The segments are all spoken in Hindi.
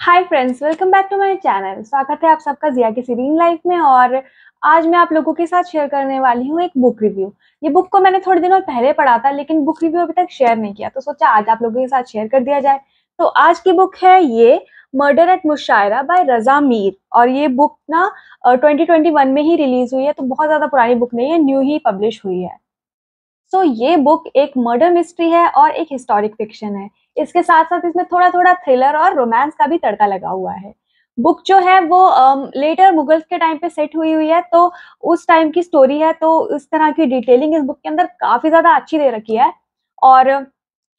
hi friends welcome back to my channel स्वागत है आप सबका जिया की सीरीन लाइफ में और आज मैं आप लोगों के साथ शेयर करने वाली हूँ एक बुक रिव्यू ये बुक को मैंने थोड़े दिनों पहले पढ़ा था लेकिन बुक रिव्यू अभी तक शेयर नहीं किया तो सोचा आज आप लोगों के साथ शेयर कर दिया जाए तो आज की बुक है ये murder at Mushaira by Raza Mir और ये बुक ना ट्वेंटी ट्वेंटी वन में ही रिलीज हुई है तो बहुत ज़्यादा पुरानी बुक नहीं है न्यू ही पब्लिश हुई है सो so, ये बुक एक मर्डर मिस्ट्री है और एक हिस्टोरिक फिक्शन है इसके साथ साथ इसमें थोड़ा थोड़ा थ्रिलर और रोमांस का भी तड़का लगा हुआ है बुक जो है वो लेटर मुगल्स के टाइम पे सेट हुई हुई है तो उस टाइम की स्टोरी है तो इस तरह की डिटेलिंग इस बुक के अंदर काफ़ी ज़्यादा अच्छी दे रखी है और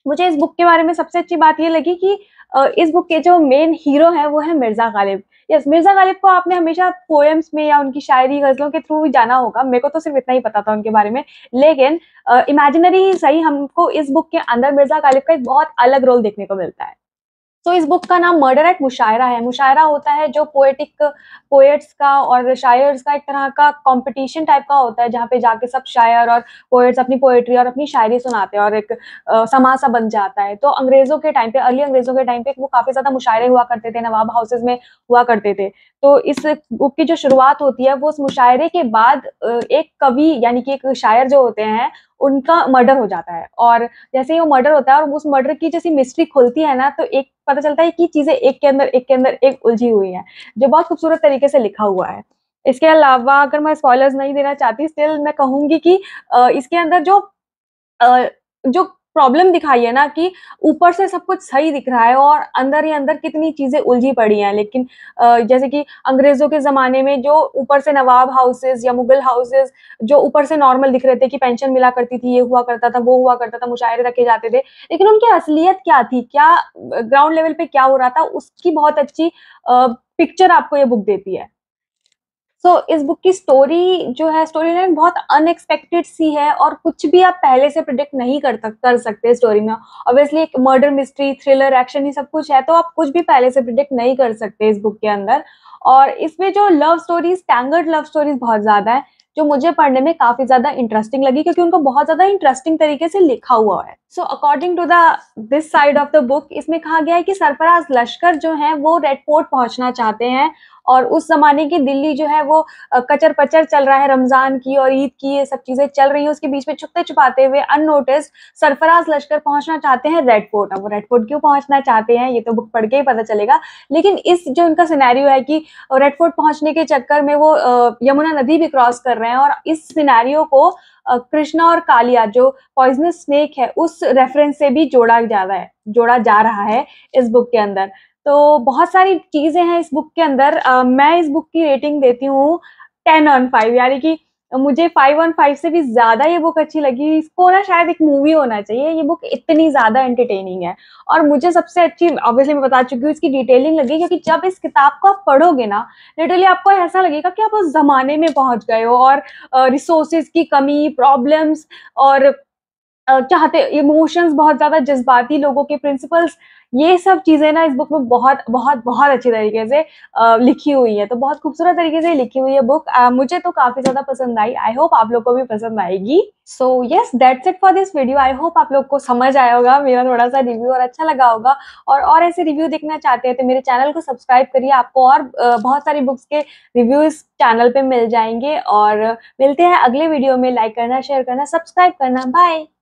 मुझे इस बुक के बारे में सबसे अच्छी बात ये लगी कि इस बुक के जो मेन हीरो हैं वो है मिर्ज़ा गालिब यस मिर्ज़ा गालिब को आपने हमेशा पोएम्स में या उनकी शायरी गज़लों के थ्रू जाना होगा मेरे को तो सिर्फ इतना ही पता था उनके बारे में लेकिन इमेजिनरी ही सही हमको इस बुक के अंदर मिर्ज़ा गालिब का एक बहुत अलग रोल देखने को मिलता है सो so, इस बुक का नाम मर्डर एट मुशायरा है मुशायरा होता है जो पोएटिक पोएट्स का और शायर्स का एक तरह का कंपटीशन टाइप का होता है जहाँ पे जाके सब शायर और पोएट्स अपनी पोएट्री और अपनी शायरी सुनाते हैं और एक समासा बन जाता है तो अंग्रेज़ों के टाइम पे अर्ली अंग्रेज़ों के टाइम पे वो काफ़ी ज़्यादा मुशायरे हुआ करते थे नवाब हाउसेज में हुआ करते थे तो इस बुक की जो शुरुआत होती है वो उस मुशायरे के बाद एक कवि यानी कि एक शायर जो होते हैं उनका मर्डर हो जाता है और जैसे ही वो मर्डर होता है और उस मर्डर की जैसी मिस्ट्री खुलती है ना तो एक पता चलता है कि चीज़ें एक के अंदर एक के अंदर एक उलझी हुई है जो बहुत खूबसूरत तरीके से लिखा हुआ है इसके अलावा अगर मैं स्पॉयलर्स नहीं देना चाहती स्टिल मैं कहूंगी कि इसके अंदर जो जो प्रॉब्लम दिखाई है ना कि ऊपर से सब कुछ सही दिख रहा है और अंदर ही अंदर कितनी चीज़ें उलझी पड़ी हैं लेकिन जैसे कि अंग्रेज़ों के ज़माने में जो ऊपर से नवाब हाउसेज या मुगल हाउसेज जो ऊपर से नॉर्मल दिख रहे थे कि पेंशन मिला करती थी ये हुआ करता था वो हुआ करता था मुशायरे रखे जाते थे लेकिन उनकी असलियत क्या थी क्या ग्राउंड लेवल पे क्या हो रहा था उसकी बहुत अच्छी पिक्चर आपको ये बुक देती है सो so, इस बुक की स्टोरी जो है स्टोरी लाइन बहुत अनएक्सपेक्टेड सी है और कुछ भी आप पहले से प्रिडिक्ट नहीं कर तक कर सकते स्टोरी में ऑब्वियसली एक मर्डर मिस्ट्री थ्रिलर एक्शन ये सब कुछ है तो आप कुछ भी पहले से प्रिडिक्ट नहीं कर सकते इस बुक के अंदर और इसमें जो love story tangled love stories बहुत ज़्यादा है जो मुझे पढ़ने में काफ़ी ज़्यादा इंटरेस्टिंग लगी क्योंकि उनको बहुत ज़्यादा इंटरेस्टिंग तरीके से लिखा हुआ है so according to the this side of the book इसमें कहा गया है कि सरफराज लश्कर जो है वो रेड फोर्ट पहुंचना चाहते हैं और उस जमाने की दिल्ली जो है वो कचर पचर चल रहा है रमजान की और ईद की ये सब चीजें चल रही है उसके बीच में छुपते छुपाते हुए अनोटिस सरफराज लश्कर पहुंचना चाहते हैं रेड फोर्ट अब रेड फोर्ट क्यों पहुंचना चाहते हैं ये तो बुक पढ़ के ही पता चलेगा लेकिन इस जो उनका सिनेरियो है कि रेड फोर्ट पहुंचने के चक्कर में वो यमुना नदी भी क्रॉस कर रहे हैं और इस सिनेरियो को कृष्णा और कालिया जो पॉइजनस स्नेक है उस रेफरेंस से भी जोड़ा जा रहा है जोड़ा जा रहा है इस बुक के अंदर तो बहुत सारी चीज़ें हैं इस बुक के अंदर आ, मैं इस बुक की रेटिंग देती हूँ टेन ऑन फाइव यानी कि मुझे फाइव ऑन फाइव से भी ज़्यादा ये बुक अच्छी लगी इसको ना शायद एक मूवी होना चाहिए ये बुक इतनी ज़्यादा एंटरटेनिंग है और मुझे सबसे अच्छी ऑब्वियसली मैं बता चुकी हूँ इसकी डिटेलिंग लगी क्योंकि जब इस किताब को आप पढ़ोगे ना लिटरली आपको ऐसा लगेगा कि आप उस ज़माने में पहुँच गए हो और रिसोर्सेज की कमी प्रॉब्लम्स और चाहते इमोशंस बहुत ज़्यादा जज्बाती लोगों के प्रिंसिपल्स ये सब चीज़ें ना इस बुक में बहुत बहुत बहुत अच्छी तरीके से लिखी हुई है तो बहुत खूबसूरत तरीके से लिखी हुई है बुक मुझे तो काफ़ी ज़्यादा पसंद आई आई होप आप लोग को भी पसंद आएगी so yes that's it for this video I hope आप लोग को समझ आया होगा मेरा थोड़ा सा रिव्यू और अच्छा लगा होगा और और ऐसे रिव्यू देखना चाहते हैं तो मेरे चैनल को सब्सक्राइब करिए आपको और बहुत सारी बुक्स के रिव्यू इस चैनल पे मिल जाएंगे और मिलते हैं अगले वीडियो में लाइक करना शेयर करना सब्सक्राइब करना बाय